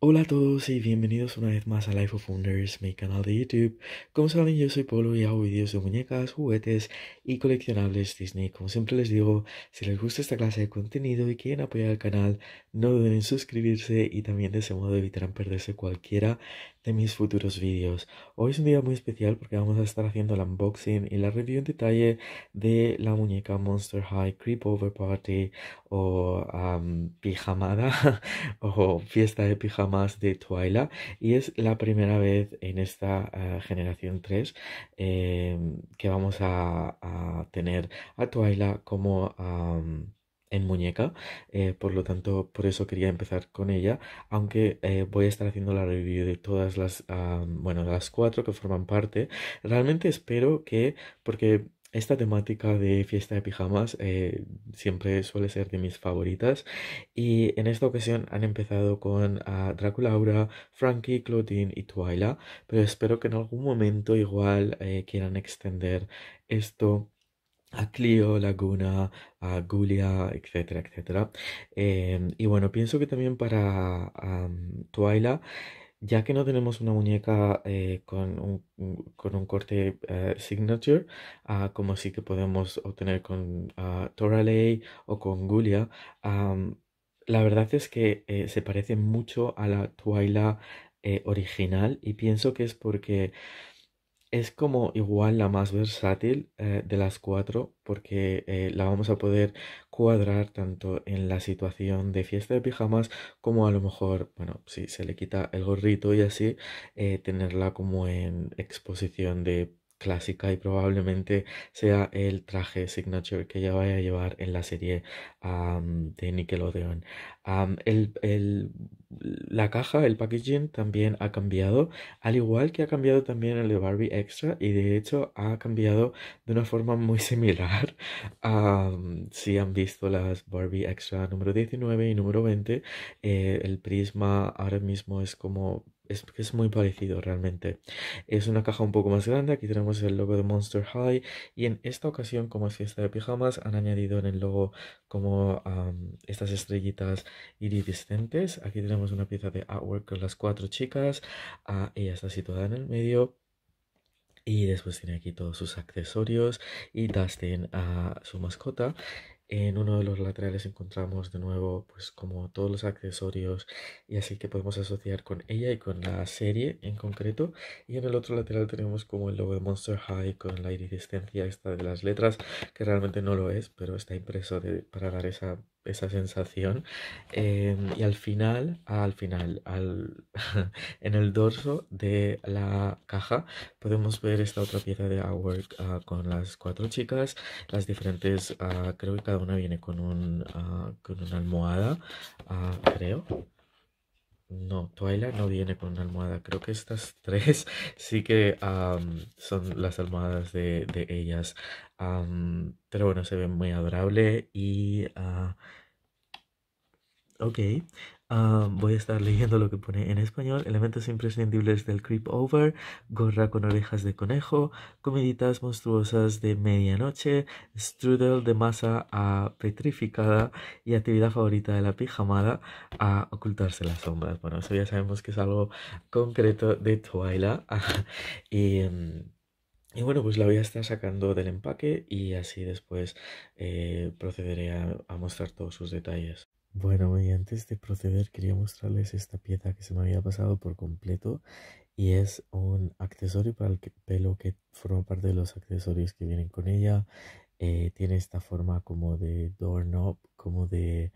Hola a todos y bienvenidos una vez más a Life of Wonders, mi canal de YouTube. Como saben, yo soy Polo y hago vídeos de muñecas, juguetes y coleccionables Disney. Como siempre les digo, si les gusta esta clase de contenido y quieren apoyar al canal, no duden en suscribirse y también de ese modo evitarán perderse cualquiera de mis futuros vídeos. Hoy es un día muy especial porque vamos a estar haciendo el unboxing y la review en detalle de la muñeca Monster High Creepover Party o pijamada o fiesta de pijamada más de Twyla y es la primera vez en esta eh, generación 3 em, que vamos a, tener a Twyla como... en muñeca, eh, por lo tanto, por eso quería empezar con ella, aunque eh, voy a estar haciendo la review de todas las, bueno, de las cuatro que forman parte. Realmente espero que, porque esta temática de fiesta de pijamas eh, siempre suele ser de mis favoritas y en esta ocasión han empezado con Draculaura, Frankie, Claudine y Twyla, pero espero que en algún momento igual eh, quieran extender esto a Clio, Laguna, a Gulia, etcétera, etcétera. Eh, y bueno, pienso que también para Twyla ya que no tenemos una muñeca eh, con, un, corte eh, signature, ah, como sí que podemos obtener con uh, ah, Toraley o con Gulia, la verdad es que eh, se parece mucho a la Twyla original y pienso que es porque es como igual la más versátil eh, de las cuatro porque eh, la vamos a poder cuadrar tanto en la situación de fiesta de pijamas como a lo mejor, bueno, si se le quita el gorrito y así, eh, tenerla como en exposición de clásica y probablemente sea el traje signature que ella vaya a llevar en la serie de Nickelodeon. la caja, el packaging también ha cambiado, al igual que ha cambiado también el de Barbie Extra y de hecho ha cambiado de una forma muy similar. si han visto las Barbie Extra número 19 y número 20, eh, el prisma ahora mismo es como es, muy parecido realmente. Es una caja un poco más grande, aquí tenemos el logo de Monster High y en esta ocasión como es fiesta de pijamas han añadido en el logo como estas estrellitas iridiscentes. Aquí tenemos una pieza de artwork con las cuatro chicas, ah, ella está situada en el medio. Y después tiene aquí todos sus accesorios y Dustin a ah, su mascota. En uno de los laterales encontramos de nuevo, pues como todos los accesorios y así que podemos asociar con ella y con la serie en concreto. Y en el otro lateral tenemos como el logo de Monster High con la iridescencia esta de las letras, que realmente no lo es, pero está impreso para dar esa esa sensación. Eh, y al final, al final, en el dorso de la caja podemos ver esta otra pieza de artwork ah, con las cuatro chicas, las diferentes, ah, creo que cada una viene con, un, ah, con una almohada, creo. No, Twyla no viene con una almohada. Creo que estas tres sí que son las almohadas de, ellas. pero bueno, se ven muy adorable y ah, Ok, voy a estar leyendo lo que pone en español. Elementos imprescindibles del creep over, gorra con orejas de conejo, comiditas monstruosas de medianoche, strudel de masa petrificada y actividad favorita de la pijamada a ocultarse las sombras. Bueno, eso ya sabemos que es algo concreto de Twyla. Em, y... bueno, pues la voy a estar sacando del empaque y así después eh, procederé a mostrar todos sus detalles. Bueno, y antes de proceder quería mostrarles esta pieza que se me había pasado por completo y es un accesorio para el pelo que forma parte de los accesorios que vienen con ella. Eh, tiene esta forma como de doorknob, como de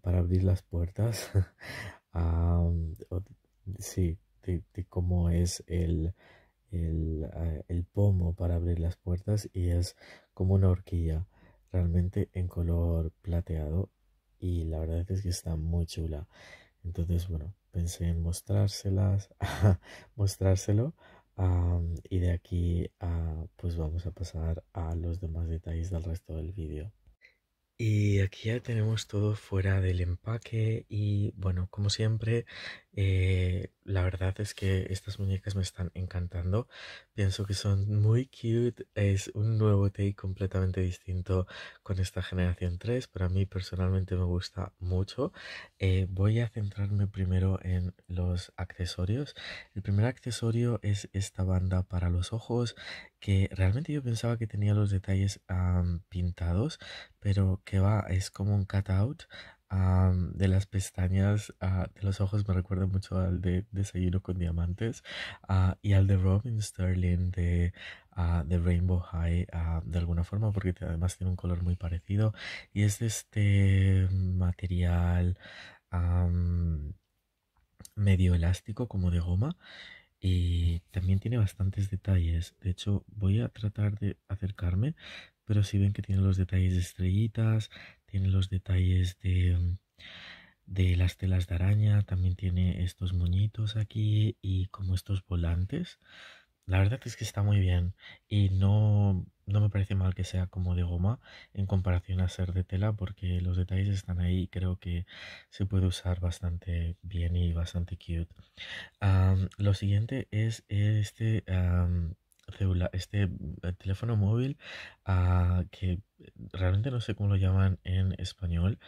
para abrir las puertas. sí, de, cómo es el, el, eh, el pomo para abrir las puertas y es como una horquilla realmente en color plateado y la verdad es que está muy chula. Entonces, bueno, pensé en mostrárselas, mostrárselo. y de aquí, pues vamos a pasar a los demás detalles del resto del vídeo. Y aquí ya tenemos todo fuera del empaque y bueno, como siempre, eh, la verdad es que estas muñecas me están encantando. Pienso que son muy cute, es un nuevo take completamente distinto con esta generación 3, pero a mí personalmente me gusta mucho. Eh, voy a centrarme primero en los accesorios. El primer accesorio es esta banda para los ojos que realmente yo pensaba que tenía los detalles pintados, pero que va, es como un cutout out de las pestañas ah, de los ojos, me recuerda mucho al de Desayuno con Diamantes ah, y al de Robin Sterling de, ah, Rainbow High de alguna forma, porque además tiene un color muy parecido y es de este material medio elástico como de goma y también tiene bastantes detalles. De hecho, voy a tratar de acercarme, pero si ven que tiene los detalles de estrellitas, tiene los detalles de, mm, de las telas de araña, también tiene estos moñitos aquí y como estos volantes. La verdad es que está muy bien y no, no, me parece mal que sea como de goma en comparación a ser de tela porque los detalles están ahí y creo que se puede usar bastante bien y bastante cute. lo siguiente es este, este teléfono móvil ah, que realmente no sé cómo lo llaman en español.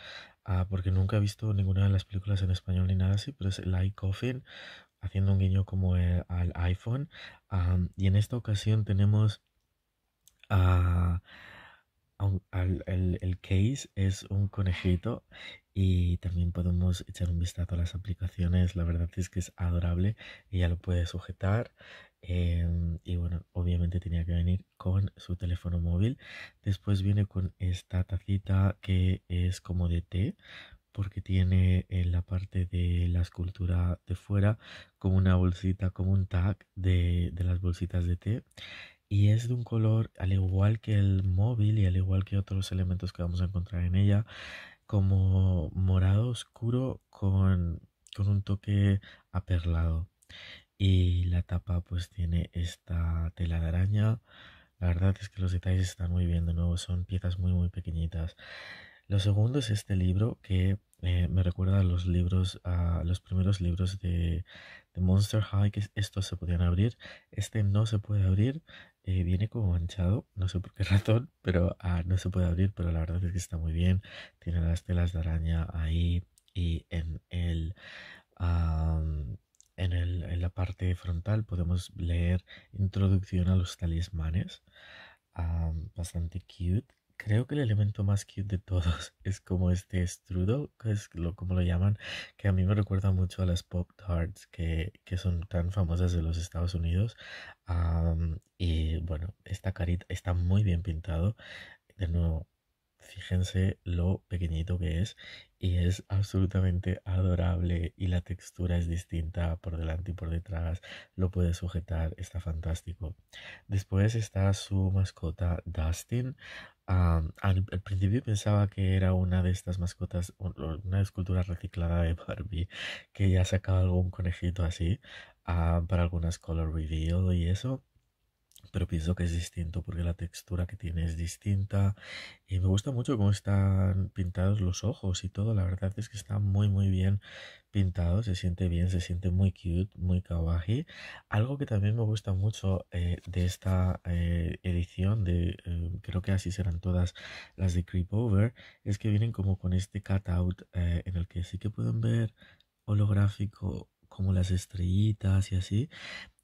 Ah, porque nunca he visto ninguna de las películas en español ni nada así, pero es Light Coffin haciendo un guiño como eh, al iPhone. y en esta ocasión tenemos ah, el, case, es un conejito y también podemos echar un vistazo a las aplicaciones. La verdad es que es adorable y ya lo puede sujetar. Em, y bueno, obviamente tenía que venir con su teléfono móvil. Después viene con esta tacita que es como de té porque tiene en eh, la parte de la escultura de fuera como una bolsita, como un tag de, de las bolsitas de té y es de un color al igual que el móvil y al igual que otros elementos que vamos a encontrar en ella como morado oscuro con, con un toque aperlado y la tapa pues tiene esta tela de araña la verdad es que los detalles están muy bien de nuevo son piezas muy muy pequeñitas lo segundo es este libro que eh, me recuerda a los libros, los primeros libros de, Monster High, que estos se podían abrir. Este no se puede abrir, eh, viene como manchado, no sé por qué razón, pero ah, no se puede abrir, pero la verdad es que está muy bien. Tiene las telas de araña ahí y en el... en, el, en la parte frontal podemos leer Introducción a los talismanes, bastante cute Creo que el elemento más cute de todos es como este estrudo, que es lo, como lo llaman, que a mí me recuerda mucho a las Pop Tarts que, que son tan famosas de los Estados Unidos. y bueno, esta carita está muy bien pintado. De nuevo, Fíjense lo pequeñito que es y es absolutamente adorable y la textura es distinta por delante y por detrás. Lo puede sujetar, está fantástico. Después está su mascota Dustin. al, principio pensaba que era una de estas mascotas, una escultura reciclada de Barbie, que ya sacaba algún conejito así ah, para algunas color reveal y eso pero pienso que es distinto porque la textura que tiene es distinta y me gusta mucho cómo están pintados los ojos y todo, la verdad es que está muy muy bien pintado, se siente bien, se siente muy cute, muy kawaii. Algo que también me gusta mucho eh, de esta eh, edición, de eh, creo que así serán todas las de Creep Over, es que vienen como con este cutout en el que sí que pueden ver holográfico como las estrellitas y así.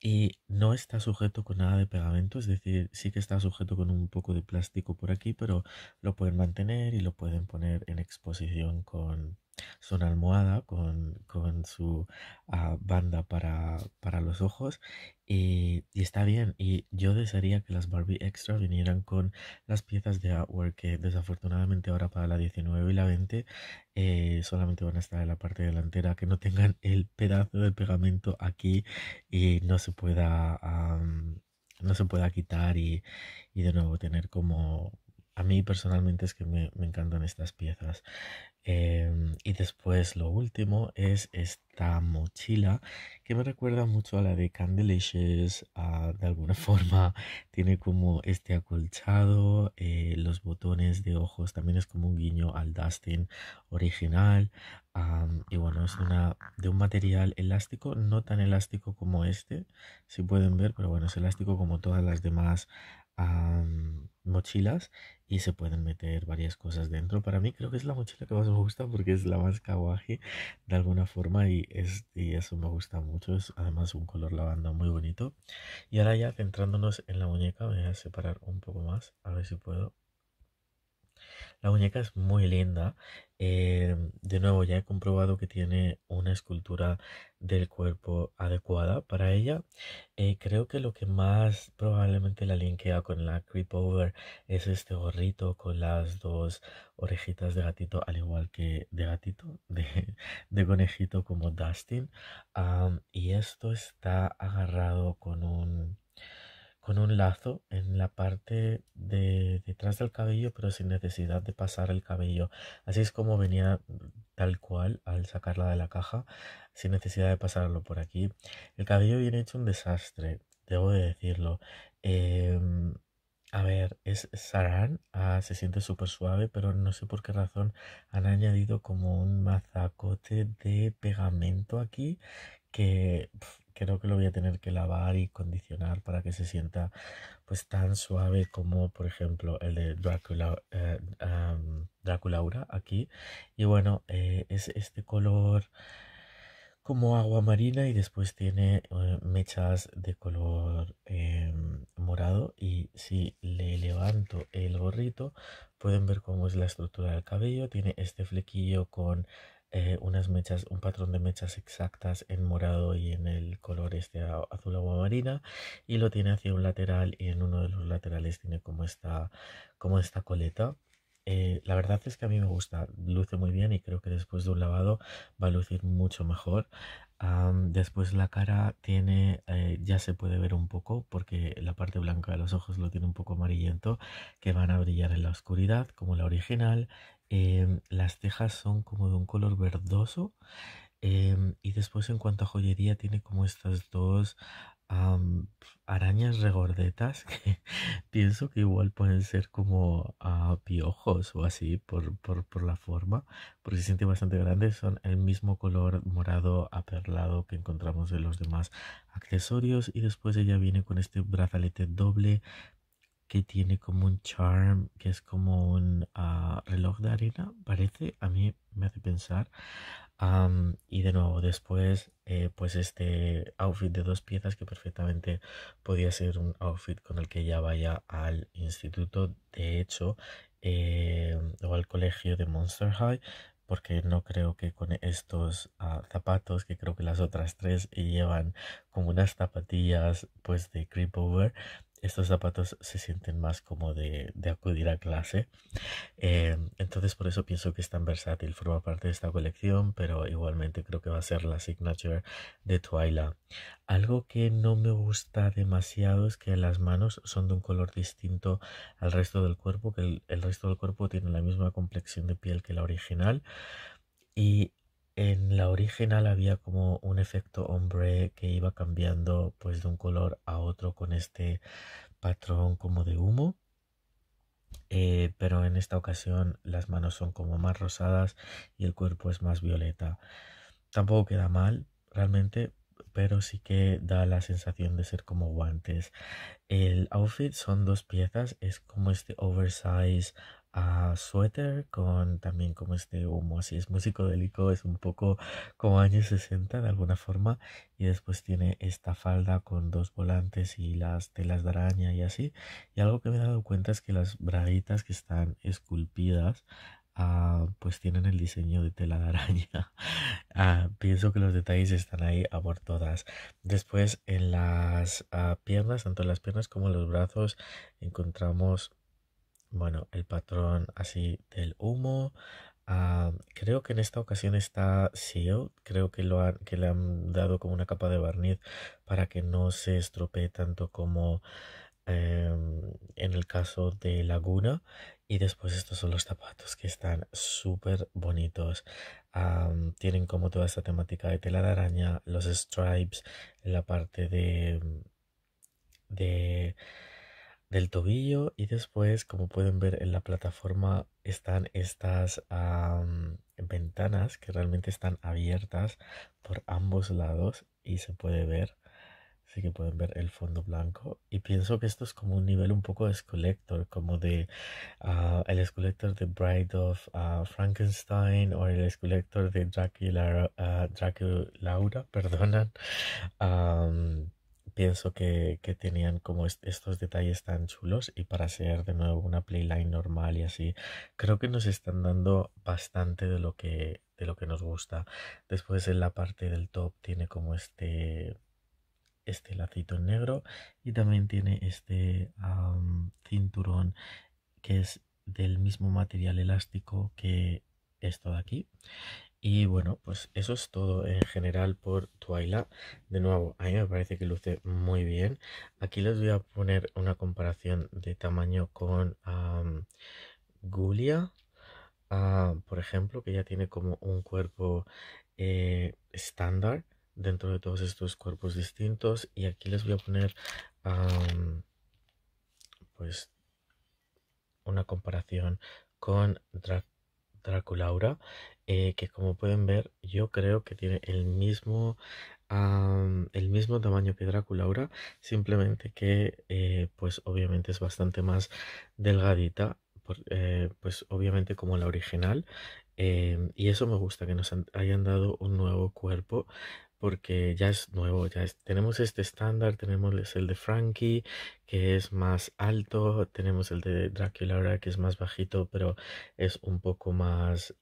Y no está sujeto con nada de pegamento, es decir, sí que está sujeto con un poco de plástico por aquí, pero lo pueden mantener y lo pueden poner en exposición con son almohada con, con su ah, banda para, para, los ojos y, está bien y yo desearía que las Barbie Extra vinieran con las piezas de artwork que desafortunadamente ahora para la 19 y la 20 eh, solamente van a estar en la parte delantera que no tengan el pedazo de pegamento aquí y no se pueda no se pueda quitar y, y de nuevo tener como a mí personalmente es que me, encantan estas piezas. Em, y después lo último es esta mochila que me recuerda mucho a la de Candelicious ah, de alguna forma. Tiene como este acolchado, eh, los botones de ojos, también es como un guiño al Dustin original. y bueno, es una, de un material elástico, no tan elástico como este, si pueden ver, pero bueno, es elástico como todas las demás Mm, mochilas y se pueden meter varias cosas dentro. Para mí creo que es la mochila que más me gusta porque es la más kawaii de alguna forma y, es, y eso me gusta mucho. Es además un color lavanda muy bonito. Y ahora ya centrándonos en la muñeca, voy a separar un poco más, a ver si puedo. La muñeca es muy linda. Em, de nuevo, ya he comprobado que tiene una escultura del cuerpo adecuada para ella. Eh, creo que lo que más probablemente la linkea con la Creepover over es este gorrito con las dos orejitas de gatito, al igual que de gatito, de, conejito como Dustin. y esto está agarrado con un con un lazo en la parte de detrás del cabello, pero sin necesidad de pasar el cabello. Así es como venía tal cual al sacarla de la caja, sin necesidad de pasarlo por aquí. El cabello viene hecho un desastre, debo de decirlo. Em, a ver, es Saran, ah, se siente súper suave, pero no sé por qué razón han añadido como un mazacote de pegamento aquí que creo que lo voy a tener que lavar y condicionar para que se sienta pues tan suave como por ejemplo el de Dracula, eh, Draculaura aquí y bueno eh, es este color como agua marina y después tiene eh, mechas de color em, morado y si le levanto el gorrito pueden ver cómo es la estructura del cabello tiene este flequillo con eh, unas mechas, un patrón de mechas exactas en morado y en el color este azul agua marina y lo tiene hacia un lateral y en uno de los laterales tiene como esta, como esta coleta. Eh, la verdad es que a mí me gusta, luce muy bien y creo que después de un lavado va a lucir mucho mejor después la cara tiene, eh, ya se puede ver un poco porque la parte blanca de los ojos lo tiene un poco amarillento, que van a brillar en la oscuridad como la original. Em, las cejas son como de un color verdoso. Em, y después en cuanto a joyería tiene como estas dos arañas regordetas que pienso que igual pueden ser como ah, piojos o así por, por, por, la forma, porque se siente bastante grande son el mismo color morado aperlado que encontramos en los demás accesorios y después ella viene con este brazalete doble que tiene como un charm, que es como un ah, reloj de arena, parece, a mí me hace pensar. y de nuevo, después, eh, pues este outfit de dos piezas que perfectamente podía ser un outfit con el que ella vaya al instituto, de hecho, eh, o al colegio de Monster High, porque no creo que con estos ah, zapatos, que creo que las otras tres llevan como unas zapatillas pues de creepover, estos zapatos se sienten más como de, acudir a clase. Eh, entonces por eso pienso que es tan versátil, forma parte de esta colección, pero igualmente creo que va a ser la signature de Twyla. Algo que no me gusta demasiado es que las manos son de un color distinto al resto del cuerpo, que el, el resto del cuerpo tiene la misma complexión de piel que la original. Y en la original había como un efecto hombre que iba cambiando pues de un color a otro con este patrón como de humo. Eh, pero en esta ocasión las manos son como más rosadas y el cuerpo es más violeta. Tampoco queda mal realmente, pero sí que da la sensación de ser como guantes. El outfit son dos piezas, es como este oversize suéter Sweater con también como este humo así es muy psicodélico, es un poco como años 60 de alguna forma y después tiene esta falda con dos volantes y las telas de araña y así y algo que me he dado cuenta es que las braguitas que están esculpidas ah, pues tienen el diseño de tela de araña. Ah, pienso que los detalles están ahí a por todas. Después en las ah, piernas, tanto las piernas como los brazos, encontramos bueno, el patrón así del humo. Ah, creo que en esta ocasión está sealed. creo que, lo han, que le han dado como una capa de barniz para que no se estropee tanto como em, en el caso de Laguna. Y después estos son los zapatos que están súper bonitos. Ah, tienen como toda esta temática de tela de araña, los stripes, la parte de... de del tobillo y después como pueden ver en la plataforma están estas ventanas que realmente están abiertas por ambos lados y se puede ver así que pueden ver el fondo blanco y pienso que esto es como un nivel un poco de Skelector, como de ah, el Skelector de Bride of ah, Frankenstein o el escolector de Dracula, ah, Dracula Laura perdonan pienso que, tenían como estos detalles tan chulos y para ser de nuevo una playline normal y así, creo que nos están dando bastante de lo que, de lo que nos gusta. Después en la parte del top tiene como este este lacito en negro y también tiene este cinturón que es del mismo material elástico que esto de aquí y bueno, pues eso es todo en general por Twyla. De nuevo, a mí me parece que luce muy bien. Aquí les voy a poner una comparación de tamaño con Gulia, ah, por ejemplo, que ya tiene como un cuerpo eh, estándar dentro de todos estos cuerpos distintos. Y aquí les voy a poner pues una comparación con Drag Draculaura, eh, que como pueden ver yo creo que tiene el mismo, el mismo tamaño que Draculaura, simplemente que eh, pues obviamente es bastante más delgadita eh, pues obviamente como la original. Eh, y eso me gusta, que nos hayan dado un nuevo cuerpo, porque ya es nuevo, ya tenemos este estándar, tenemos el de Frankie, que es más alto, tenemos el de Dracula, que es más bajito, pero es un poco más...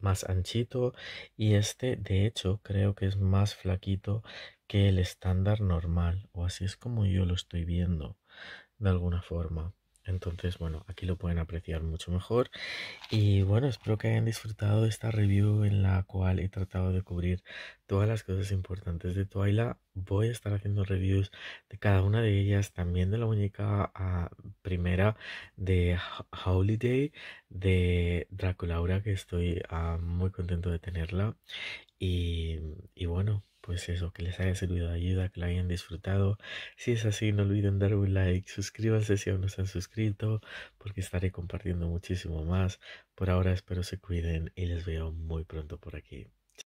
más anchito y este de hecho creo que es más flaquito que el estándar normal o así es como yo lo estoy viendo de alguna forma entonces, bueno, aquí lo pueden apreciar mucho mejor. Y bueno, espero que hayan disfrutado de esta review en la cual he tratado de cubrir todas las cosas importantes de Twyla. Voy a estar haciendo reviews de cada una de ellas, también de la muñeca ah, primera de Holiday, de Draculaura, que estoy ah, muy contento de tenerla. y bueno pues eso, que les haya servido de ayuda, que lo hayan disfrutado. Si es así, no olviden dar un like, suscríbanse si aún no se han suscrito, porque estaré compartiendo muchísimo más. Por ahora espero se cuiden y les veo muy pronto por aquí.